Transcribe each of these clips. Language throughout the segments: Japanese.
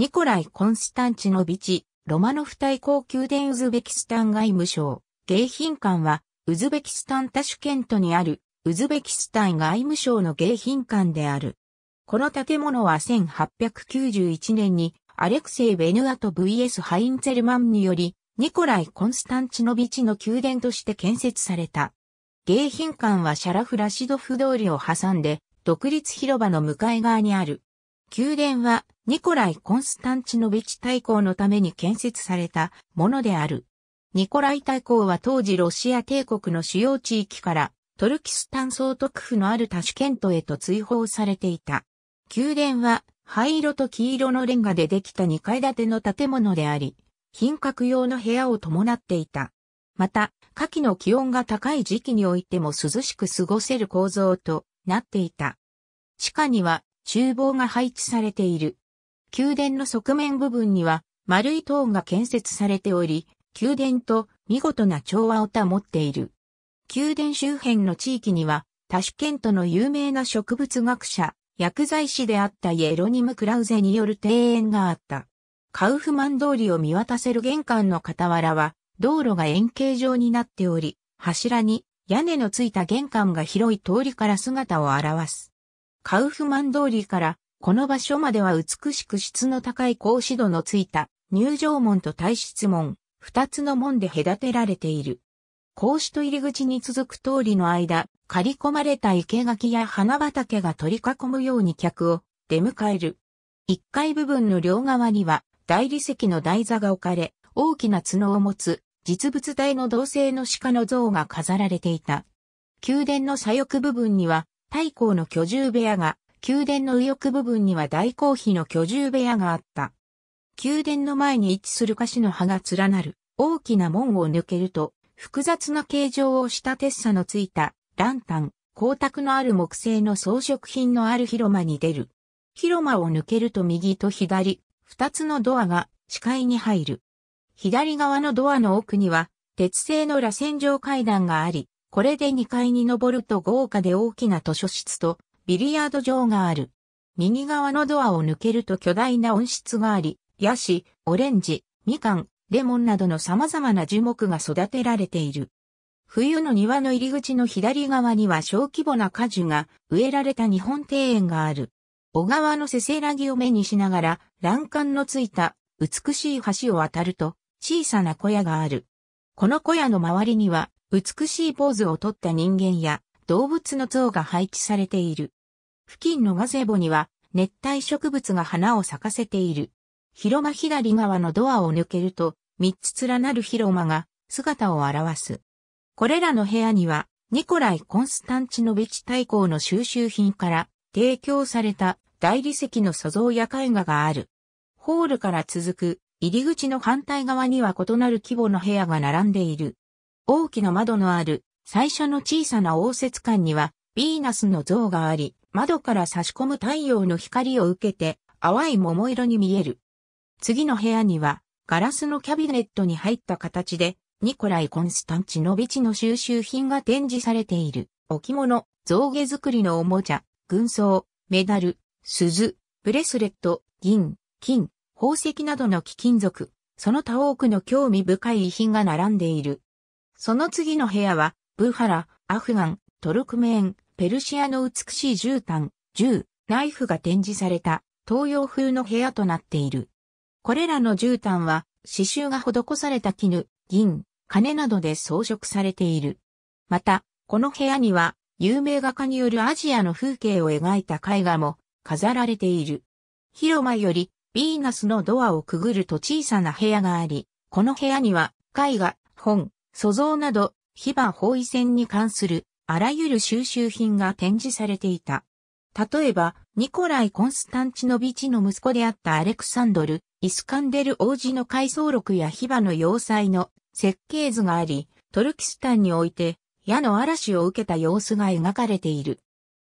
ニコライ・コンスタンチノビチ、ロマノフ大公宮殿ウズベキスタン外務省、迎賓館は、ウズベキスタンタシュケントにある、ウズベキスタン外務省の迎賓館である。この建物は1891年に、アレクセイ・ベヌアト VS ハインツェルマンにより、ニコライ・コンスタンチノビチの宮殿として建設された。迎賓館はシャラフ・ラシドフ通りを挟んで、独立広場の向かい側にある。宮殿はニコライ・コンスタンチノビチ大公のために建設されたものである。ニコライ大公は当時ロシア帝国の主要地域からトルキスタン総督府のあるタシュケントへと追放されていた。宮殿は灰色と黄色のレンガでできた2階建ての建物であり、品格用の部屋を伴っていた。また、夏季の気温が高い時期においても涼しく過ごせる構造となっていた。地下には厨房が配置されている。宮殿の側面部分には丸い塔が建設されており、宮殿と見事な調和を保っている。宮殿周辺の地域には、タシュケントの有名な植物学者、薬剤師であったイエロニム・クラウゼによる庭園があった。カウフマン通りを見渡せる玄関の傍らは、道路が円形状になっており、柱に屋根のついた玄関が広い通りから姿を現す。カウフマン通りから、この場所までは美しく質の高い格子戸のついた入場門と退出門、二つの門で隔てられている。格子と入り口に続く通りの間、刈り込まれた生垣や花畑が取り囲むように客を出迎える。一階部分の両側には大理石の台座が置かれ、大きな角を持つ実物大の銅製の鹿の像が飾られていた。宮殿の左翼部分には太閤の居住部屋が、宮殿の右翼部分には大公妃の居住部屋があった。宮殿の前に位置する樫の葉が連なる大きな門を抜けると、複雑な形状をしたテッサのついたランタン、光沢のある木製の装飾品のある広間に出る。広間を抜けると右と左、二つのドアが視界に入る。左側のドアの奥には、鉄製の螺旋状階段があり、これで2階に上ると豪華で大きな図書室とビリヤード場がある。右側のドアを抜けると巨大な温室があり、ヤシ、オレンジ、みかん、レモンなどの様々な樹木が育てられている。冬の庭の入り口の左側には小規模な果樹が植えられた日本庭園がある。小川のせせらぎを目にしながら、欄干のついた美しい橋を渡ると小さな小屋がある。この小屋の周りには美しいポーズをとった人間や動物の像が配置されている。付近のガゼボには熱帯植物が花を咲かせている。広間左側のドアを抜けると、三つ連なる広間が姿を現す。これらの部屋には、ニコライ・コンスタンチノビチ大公の収集品から提供された大理石の素像や絵画がある。ホールから続く入り口の反対側には異なる規模の部屋が並んでいる。大きな窓のある最初の小さな応接館にはヴィーナスの像があり、窓から差し込む太陽の光を受けて淡い桃色に見える。次の部屋にはガラスのキャビネットに入った形でニコライ・コンスタンチノビチの収集品が展示されている置物、象牙作りのおもちゃ、軍装、メダル、鈴、ブレスレット、銀、金、宝石などの貴金属、その他多くの興味深い遺品が並んでいる。その次の部屋は、ブハラ、アフガン、トルクメーン、ペルシアの美しい絨毯、銃、ナイフが展示された東洋風の部屋となっている。これらの絨毯は刺繍が施された絹、銀、金などで装飾されている。また、この部屋には有名画家によるアジアの風景を描いた絵画も飾られている。広間よりヴィーナスのドアをくぐると小さな部屋があり、この部屋には絵画、本、塑像など、ヒバ包囲戦に関するあらゆる収集品が展示されていた。例えば、ニコライ・コンスタンチノビチの息子であったアレクサンドル、イスカンデル王子の回想録やヒバの要塞の設計図があり、トルキスタンにおいて矢の嵐を受けた様子が描かれている。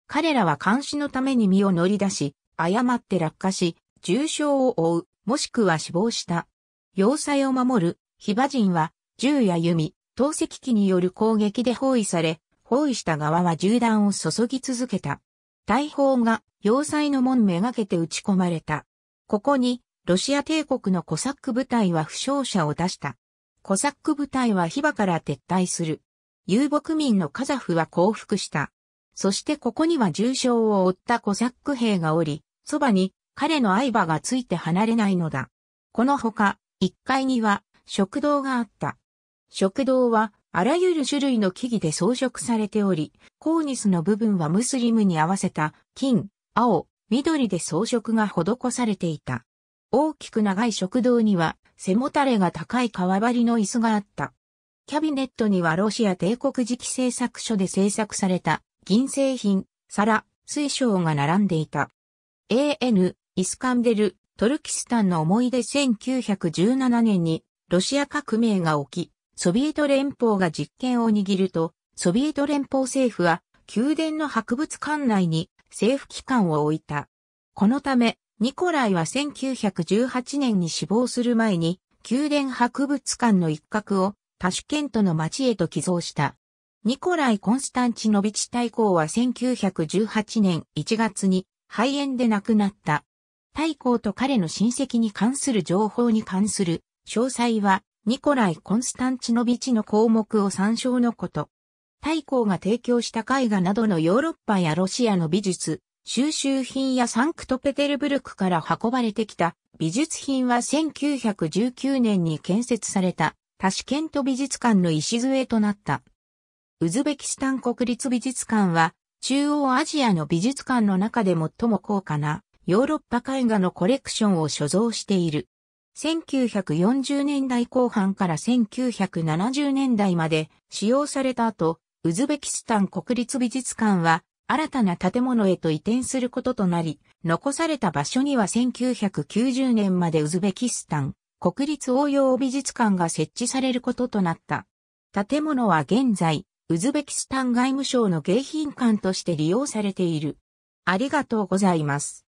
彼らは監視のために身を乗り出し、誤って落下し、重傷を負う、もしくは死亡した。要塞を守る、ヒバ人は銃や弓、投石機による攻撃で包囲され、包囲した側は銃弾を注ぎ続けた。大砲が要塞の門めがけて撃ち込まれた。ここに、ロシア帝国のコサック部隊は負傷者を出した。コサック部隊はヒバから撤退する。遊牧民のカザフは降伏した。そしてここには重傷を負ったコサック兵がおり、そばに彼の相場がついて離れないのだ。このほか、1階には食堂があった。食堂はあらゆる種類の木々で装飾されており、コーニスの部分はムスリムに合わせた金、青、緑で装飾が施されていた。大きく長い食堂には背もたれが高い革張りの椅子があった。キャビネットにはロシア帝国時期製作所で製作された銀製品、皿、水晶が並んでいた。AN、イスカンデル、トルキスタンの思い出1917年にロシア革命が起き、ソビエト連邦が実権を握ると、ソビエト連邦政府は宮殿の博物館内に政府機関を置いた。このため、ニコライは1918年に死亡する前に、宮殿博物館の一角をタシュケントの町へと寄贈した。ニコライ・コンスタンチノビチ大公は1918年1月に肺炎で亡くなった。大公と彼の親戚に関する情報に関する詳細はニコライ・コンスタンチノビチの項目を参照のこと。大公が提供した絵画などのヨーロッパやロシアの美術、収集品やサンクトペテルブルクから運ばれてきた美術品は1919年に建設されたタシケント美術館の礎となった。ウズベキスタン国立美術館は中央アジアの美術館の中で最も高価なヨーロッパ絵画のコレクションを所蔵している。1940年代後半から1970年代まで使用された後、ウズベキスタン国立美術館は新たな建物へと移転することとなり、残された場所には1990年までウズベキスタン国立応用美術館が設置されることとなった。建物は現在、ウズベキスタン外務省の迎賓館として利用されている。ありがとうございます。